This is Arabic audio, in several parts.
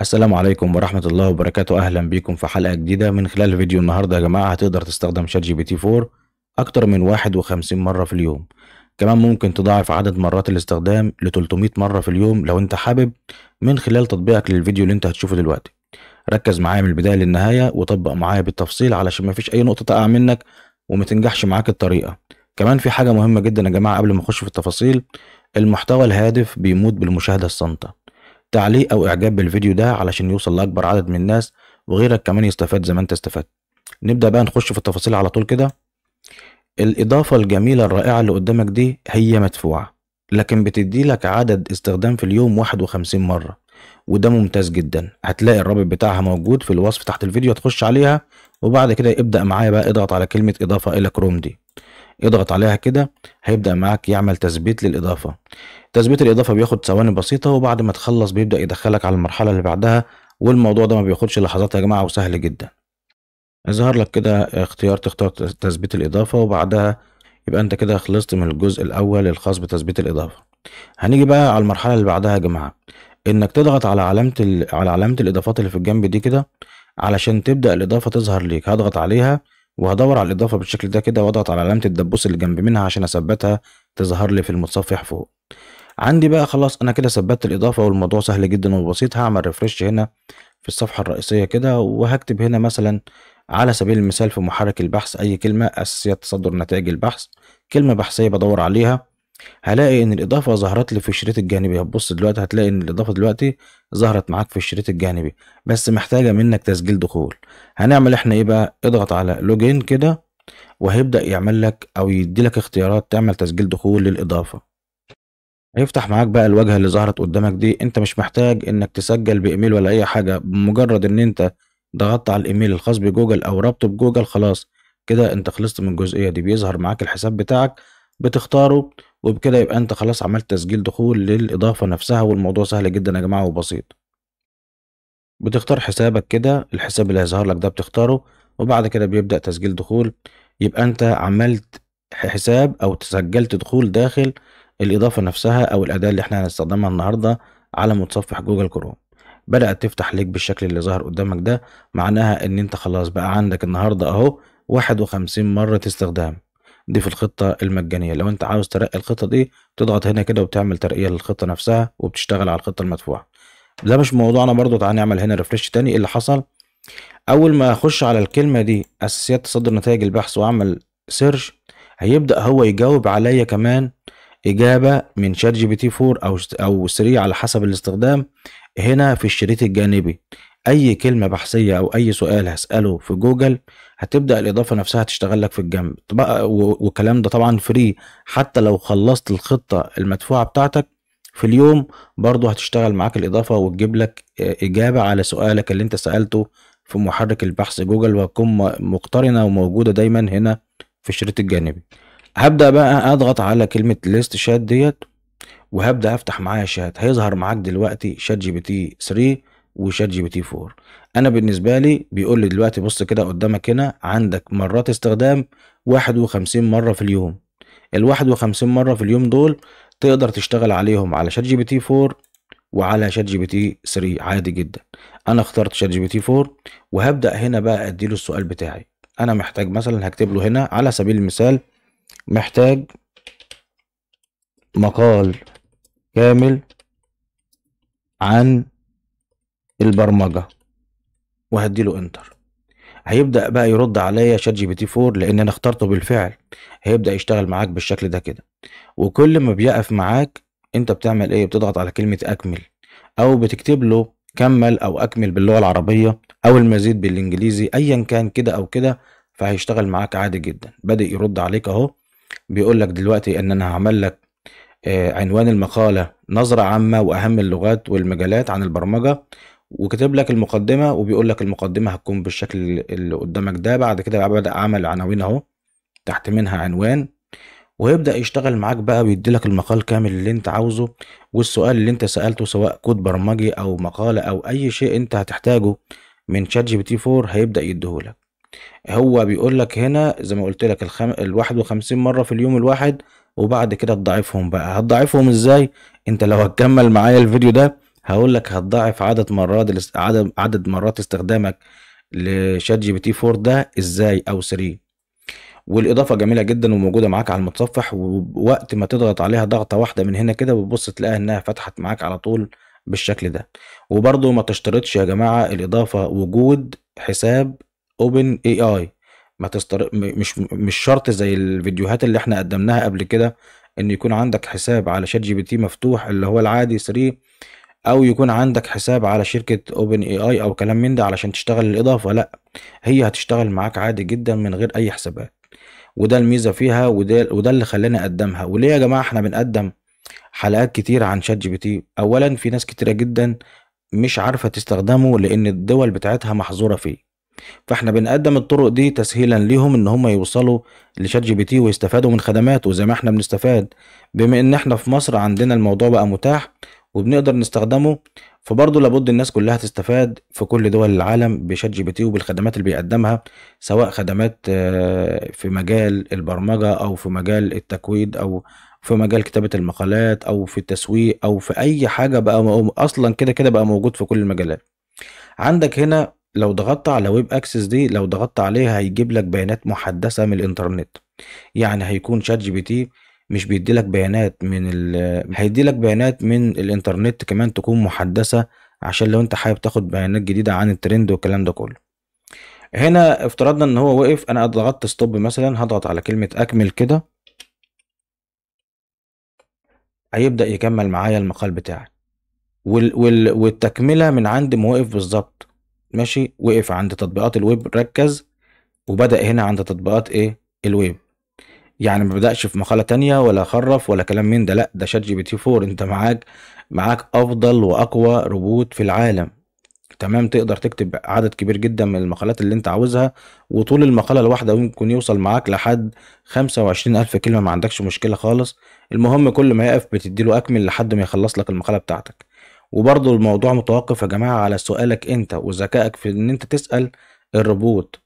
السلام عليكم ورحمة الله وبركاته أهلا بيكم في حلقة جديدة من خلال فيديو النهاردة يا جماعة هتقدر تستخدم شات جي بي تي 4 أكتر من 51 مرة في اليوم كمان ممكن تضاعف عدد مرات الاستخدام ل 300 مرة في اليوم لو أنت حابب من خلال تطبيقك للفيديو اللي أنت هتشوفه دلوقتي ركز معايا من البداية للنهاية وطبق معايا بالتفصيل علشان مفيش أي نقطة تقع منك وما تنجحش معاك الطريقة كمان في حاجة مهمة جدا يا جماعة قبل ما أخش في التفاصيل المحتوى الهادف بيموت بالمشاهدة الصامتة تعليق او اعجاب بالفيديو ده علشان يوصل لاكبر عدد من الناس وغيرك كمان يستفاد زي ما انت استفدت نبدا بقى نخش في التفاصيل على طول كده الاضافه الجميله الرائعه اللي قدامك دي هي مدفوعه لكن بتدي لك عدد استخدام في اليوم 51 مره وده ممتاز جدا هتلاقي الرابط بتاعها موجود في الوصف تحت الفيديو هتخش عليها وبعد كده ابدا معايا بقى اضغط على كلمه اضافه الى كروم دي اضغط عليها كده هيبدأ معاك يعمل تثبيت للإضافة تثبيت الإضافة بياخد ثواني بسيطة وبعد ما تخلص بيبدأ يدخلك على المرحلة اللي بعدها والموضوع ده ما بياخدش لحظات يا جماعة وسهل جدا ظهر لك كده اختيار تختار تثبيت الإضافة وبعدها يبقى أنت كده خلصت من الجزء الأول الخاص بتثبيت الإضافة هنيجي بقى على المرحلة اللي بعدها يا جماعة إنك تضغط على علامة ال... على علامة الإضافات اللي في الجنب دي كده علشان تبدأ الإضافة تظهر ليك هضغط عليها وهدور على الإضافة بالشكل ده كده واضغط على علامة الدبوس اللي جنب منها عشان أثبتها تظهر لي في المتصفح فوق عندي بقى خلاص أنا كده ثبتت الإضافة والموضوع سهل جدا وبسيط هعمل ريفرش هنا في الصفحة الرئيسية كده وهكتب هنا مثلا على سبيل المثال في محرك البحث أي كلمة أساسية تصدر نتائج البحث كلمة بحثية بدور عليها هلاقي ان الاضافه ظهرت لي في الشريط الجانبي هتبص دلوقتي هتلاقي ان الاضافه دلوقتي ظهرت معاك في الشريط الجانبي بس محتاجه منك تسجيل دخول هنعمل احنا ايه بقى اضغط على لوجين كده وهيبدا يعمل لك او يدي لك اختيارات تعمل تسجيل دخول للاضافه هيفتح معاك بقى الواجهه اللي ظهرت قدامك دي انت مش محتاج انك تسجل بايميل ولا اي حاجه بمجرد ان انت ضغطت على الايميل الخاص بجوجل او رابطه بجوجل خلاص كده انت خلصت من الجزئيه دي بيظهر معاك الحساب بتاعك بتختاره وبكده يبقى انت خلاص عملت تسجيل دخول للاضافه نفسها والموضوع سهل جدا يا جماعه وبسيط بتختار حسابك كده الحساب اللي هيظهر لك ده بتختاره وبعد كده بيبدا تسجيل دخول يبقى انت عملت حساب او تسجلت دخول داخل الاضافه نفسها او الاداه اللي احنا هنستخدمها النهارده على متصفح جوجل كروم بدات تفتح ليك بالشكل اللي ظهر قدامك ده معناها ان انت خلاص بقى عندك النهارده اهو 51 مره استخدام دي في الخطه المجانيه لو انت عاوز ترقي الخطه دي تضغط هنا كده وبتعمل ترقيه للخطه نفسها وبتشتغل على الخطه المدفوعه ده مش موضوعنا برضو تعال نعمل هنا ريفرش تاني ايه اللي حصل اول ما اخش على الكلمه دي اساسيات تصدر نتائج البحث واعمل سيرش هيبدا هو يجاوب عليا كمان اجابه من شات جي بي تي 4 او او 3 على حسب الاستخدام هنا في الشريط الجانبي اي كلمه بحثيه او اي سؤال هساله في جوجل هتبدا الاضافه نفسها تشتغل لك في الجنب بقى والكلام ده طبعا فري حتى لو خلصت الخطه المدفوعه بتاعتك في اليوم برضه هتشتغل معاك الاضافه وتجيب لك آه، اجابه على سؤالك اللي انت سالته في محرك البحث جوجل وهتكون مقترنه وموجوده دايما هنا في الشريط الجانبي هبدا بقى اضغط على كلمه ليست شات ديت وهبدا افتح معايا شات هيظهر معاك دلوقتي شات جي بي تي 3 وشات جي بي تي 4 انا بالنسبه لي بيقول لي دلوقتي بص كده قدامك هنا عندك مرات استخدام 51 مره في اليوم ال 51 مره في اليوم دول تقدر تشتغل عليهم على شات جي بي تي 4 وعلى شات جي بي تي 3 عادي جدا انا اخترت شات جي بي تي 4 وهبدا هنا بقى اديله السؤال بتاعي انا محتاج مثلا هكتب له هنا على سبيل المثال محتاج مقال كامل عن البرمجه وهدي له انتر هيبدا بقى يرد عليا شات جي بي تي 4 لان انا اخترته بالفعل هيبدا يشتغل معاك بالشكل ده كده وكل ما بيقف معاك انت بتعمل ايه بتضغط على كلمه اكمل او بتكتب له كمل او اكمل باللغه العربيه او المزيد بالانجليزي ايا كان كده او كده فهيشتغل معاك عادي جدا بادئ يرد عليك اهو بيقول لك دلوقتي ان انا هعمل لك آه، عنوان المقاله نظره عامه واهم اللغات والمجالات عن البرمجه وكتب لك المقدمه وبيقول لك المقدمه هتكون بالشكل اللي قدامك ده بعد كده بدا عمل عناوين اهو تحت منها عنوان ويبدا يشتغل معاك بقى ويدي لك المقال كامل اللي انت عاوزه والسؤال اللي انت سالته سواء كود برمجي او مقاله او اي شيء انت هتحتاجه من شات جي بي تي 4 هيبدا يديهولك هو بيقول لك هنا زي ما قلت لك الخم... ال 51 مره في اليوم الواحد وبعد كده تضاعفهم بقى هتضاعفهم ازاي انت لو هتكمل معايا الفيديو ده هقول لك هتضاعف عدد مرات عدد عدد مرات استخدامك لشات جي بي تي 4 ده ازاي او 3 والاضافه جميله جدا وموجوده معاك على المتصفح ووقت ما تضغط عليها ضغطه واحده من هنا كده بتبص تلاقيها انها فتحت معاك على طول بالشكل ده وبرده ما تشترطش يا جماعه الاضافه وجود حساب اوبن اي اي ما تستر... مش مش شرط زي الفيديوهات اللي احنا قدمناها قبل كده ان يكون عندك حساب على شات جي بي تي مفتوح اللي هو العادي 3 او يكون عندك حساب على شركه اوبن اي اي او كلام من ده علشان تشتغل الاضافه لا هي هتشتغل معاك عادي جدا من غير اي حسابات وده الميزه فيها وده وده اللي خلاني اقدمها وليه يا جماعه احنا بنقدم حلقات كتير عن شات جي بي تي اولا في ناس كتيره جدا مش عارفه تستخدمه لان الدول بتاعتها محظوره فيه فاحنا بنقدم الطرق دي تسهيلا ليهم ان هم يوصلوا لشات جي بي تي ويستفادوا من خدماته زي ما احنا بنستفاد بما ان احنا في مصر عندنا الموضوع بقى متاح وبنقدر نستخدمه فبرضه لابد الناس كلها تستفاد في كل دول العالم بشات جي بي تي وبالخدمات اللي بيقدمها سواء خدمات آه، في مجال البرمجة أو في مجال التكويد أو في مجال كتابة المقالات أو في التسويق أو في أي حاجة بقى أصلا كده كده بقى موجود في كل المجالات عندك هنا لو ضغطت على ويب اكسس دي لو ضغطت عليها هيجيب لك بيانات محدثة من الانترنت يعني هيكون شات جي بي تي مش بيدي لك بيانات من ال هيدي لك بيانات من الانترنت كمان تكون محدثه عشان لو انت حابب تاخد بيانات جديده عن الترند والكلام ده كله هنا افترضنا ان هو وقف انا ضغطت ستوب مثلا هضغط على كلمه اكمل كده هيبدا يكمل معايا المقال بتاعي وال وال والتكمله من عند ما وقف بالظبط ماشي وقف عند تطبيقات الويب ركز وبدا هنا عند تطبيقات ايه الويب يعني ما بدأش في مقالة تانية ولا خرف ولا كلام من ده لا ده شات جي بي تي 4 انت معاك معاك افضل واقوى روبوت في العالم تمام تقدر تكتب عدد كبير جدا من المقالات اللي انت عاوزها وطول المقالة الواحدة ممكن يوصل معاك لحد خمسة وعشرين ألف كلمة ما عندكش مشكلة خالص المهم كل ما يقف بتديله أكمل لحد ما يخلص لك المقالة بتاعتك وبرضه الموضوع متوقف يا جماعة على سؤالك انت وذكائك في ان انت تسأل الروبوت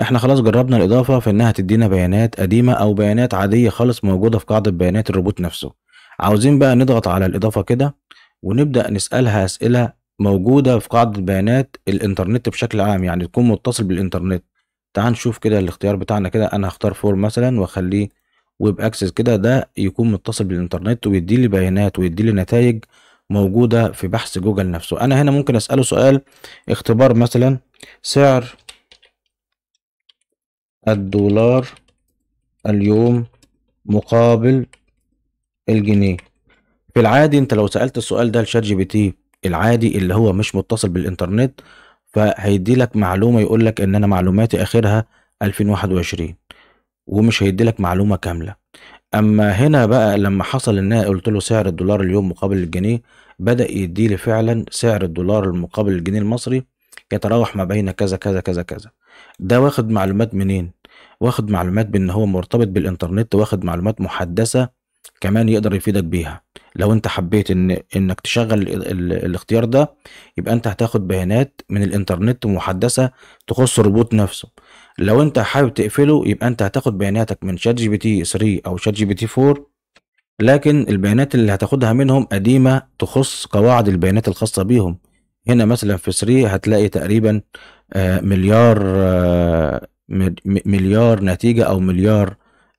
احنا خلاص جربنا الاضافه في انها تدينا بيانات قديمه او بيانات عاديه خالص موجوده في قاعده بيانات الروبوت نفسه عاوزين بقى نضغط على الاضافه كده ونبدا نسالها اسئله موجوده في قاعده بيانات الانترنت بشكل عام يعني تكون متصل بالانترنت تعال نشوف كده الاختيار بتاعنا كده انا هختار فور مثلا واخليه ويب اكسس كده ده يكون متصل بالانترنت ويدي لي بيانات ويدي لي نتائج موجوده في بحث جوجل نفسه انا هنا ممكن اساله سؤال اختبار مثلا سعر الدولار اليوم مقابل الجنيه في العادي انت لو سألت السؤال ده لشات جي بي تي العادي اللي هو مش متصل بالانترنت فهيدي لك معلومة يقول لك ان انا معلوماتي اخرها 2021 ومش هيدي لك معلومة كاملة اما هنا بقى لما حصل ان انا قلت له سعر الدولار اليوم مقابل الجنيه بدأ يدي لي فعلا سعر الدولار المقابل الجنيه المصري يتراوح ما بين كذا كذا كذا كذا ده واخد معلومات منين واخد معلومات بان هو مرتبط بالانترنت واخد معلومات محدثه كمان يقدر يفيدك بيها لو انت حبيت ان انك تشغل ال ال الاختيار ده يبقى انت هتاخد بيانات من الانترنت محدثه تخص الروبوت نفسه لو انت حابب تقفله يبقى انت هتاخد بياناتك من شات جي بي تي 3 او شات جي بي تي 4 لكن البيانات اللي هتاخدها منهم قديمه تخص قواعد البيانات الخاصه بيهم هنا مثلا في 3 هتلاقي تقريبا آه، مليار آه، مليار نتيجه او مليار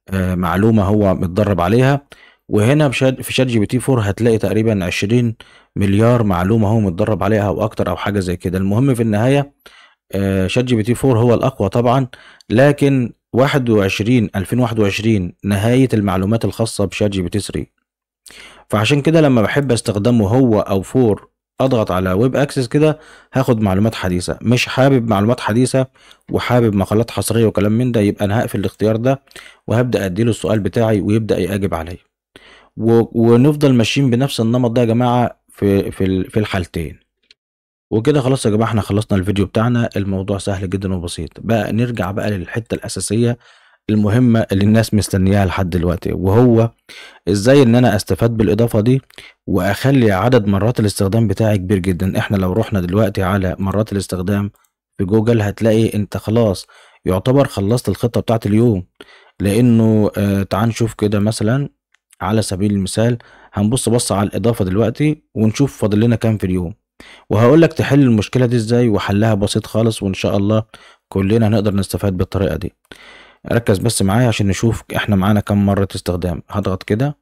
آه، معلومه هو متدرب عليها وهنا في شات جي بي تي 4 هتلاقي تقريبا 20 مليار معلومه هو متدرب عليها او اكتر او حاجه زي كده المهم في النهايه آه، شات جي بي تي 4 هو الاقوى طبعا لكن 21 2021 نهايه المعلومات الخاصه بشات جي بي تي 3 فعشان كده لما بحب استخدمه هو او 4 اضغط على ويب اكسس كده هاخد معلومات حديثه مش حابب معلومات حديثه وحابب مقالات حصريه وكلام من ده يبقى انا هقفل الاختيار ده وهبدا اديله السؤال بتاعي ويبدا يجاوب عليا ونفضل ماشيين بنفس النمط ده يا جماعه في في في الحالتين وكده خلاص يا جماعه احنا خلصنا الفيديو بتاعنا الموضوع سهل جدا وبسيط بقى نرجع بقى للحته الاساسيه المهمة اللي الناس مستنياها لحد دلوقتي وهو ازاي ان انا استفاد بالاضافة دي واخلي عدد مرات الاستخدام بتاعي كبير جدا احنا لو رحنا دلوقتي على مرات الاستخدام في جوجل هتلاقي انت خلاص يعتبر خلصت الخطة بتاعت اليوم لانه آه تعال نشوف كده مثلا على سبيل المثال هنبص بص على الاضافة دلوقتي ونشوف فاضل لنا كام في اليوم وهقول لك تحل المشكلة دي ازاي وحلها بسيط خالص وان شاء الله كلنا هنقدر نستفاد بالطريقة دي ركز بس معايا عشان نشوف احنا معانا كام مرة استخدام هضغط كده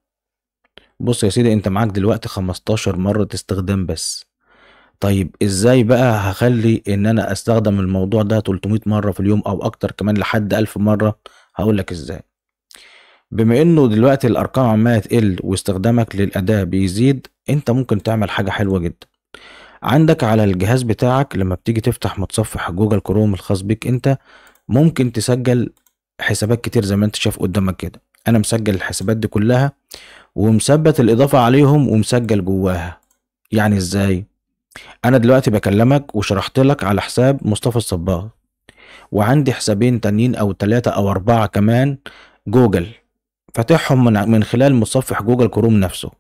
بص يا سيدي انت معاك دلوقتي 15 مرة استخدام بس طيب ازاي بقى هخلي ان انا استخدم الموضوع ده 300 مرة في اليوم او اكتر كمان لحد 1000 مرة هقولك ازاي بما انه دلوقتي الارقام عماله تقل واستخدامك للاداة بيزيد انت ممكن تعمل حاجة حلوة جدا عندك على الجهاز بتاعك لما بتيجي تفتح متصفح جوجل كروم الخاص بك انت ممكن تسجل حسابات كتير زي ما انت شايف قدامك كده انا مسجل الحسابات دي كلها ومثبت الاضافه عليهم ومسجل جواها يعني ازاي انا دلوقتي بكلمك وشرحت لك على حساب مصطفى الصباغ وعندي حسابين تانيين او تلاتة او اربعة كمان جوجل فاتحهم من خلال متصفح جوجل كروم نفسه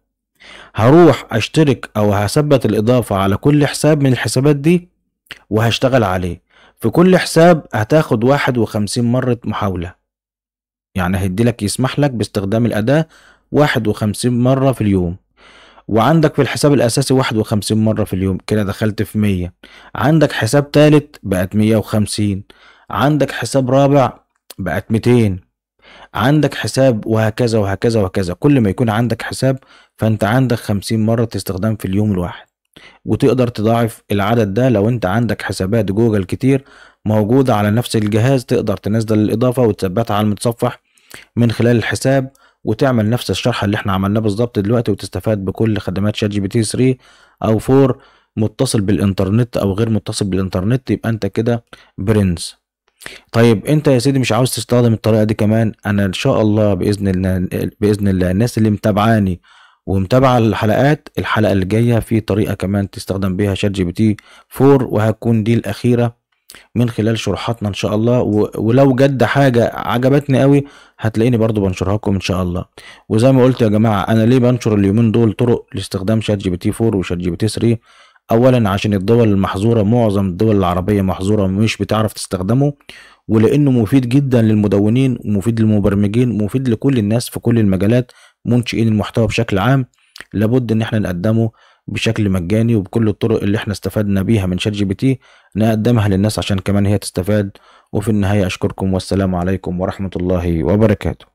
هروح اشترك او هثبت الاضافة على كل حساب من الحسابات دي وهشتغل عليه في كل حساب هتاخد واحد وخمسين مرة محاولة يعني هيديلك يسمح لك باستخدام الأداة واحد وخمسين مرة في اليوم وعندك في الحساب الأساسي واحد وخمسين مرة في اليوم كده دخلت في مية عندك حساب تالت بقت مية وخمسين عندك حساب رابع بقت ميتين عندك حساب وهكذا وهكذا وهكذا كل ما يكون عندك حساب فأنت عندك خمسين مرة استخدام في اليوم الواحد وتقدر تضاعف العدد ده لو انت عندك حسابات جوجل كتير موجودة على نفس الجهاز تقدر تنزل الإضافة وتثبتها على المتصفح من خلال الحساب وتعمل نفس الشرح اللي احنا عملناه بالظبط دلوقتي وتستفاد بكل خدمات شات جي بي تي 3 أو 4 متصل بالإنترنت أو غير متصل بالإنترنت يبقى أنت كده برنس طيب انت يا سيدي مش عاوز تستخدم الطريقه دي كمان انا ان شاء الله باذن الله باذن الله الناس اللي متابعاني ومتابعه الحلقات الحلقه اللي جايه في طريقه كمان تستخدم بيها شات جي بي تي 4 وهتكون دي الاخيره من خلال شروحاتنا ان شاء الله ولو جد حاجه عجبتني قوي هتلاقيني برضو بنشرها لكم ان شاء الله وزي ما قلت يا جماعه انا ليه بنشر اليومين دول طرق لاستخدام شات جي بي تي 4 وشات جي بي تي 3 اولا عشان الدول المحظوره معظم الدول العربيه محظوره مش بتعرف تستخدمه ولانه مفيد جدا للمدونين ومفيد للمبرمجين ومفيد لكل الناس في كل المجالات منشئين المحتوى بشكل عام لابد ان احنا نقدمه بشكل مجاني وبكل الطرق اللي احنا استفدنا بيها من شات جي بي تي نقدمها للناس عشان كمان هي تستفاد وفي النهاية اشكركم والسلام عليكم ورحمة الله وبركاته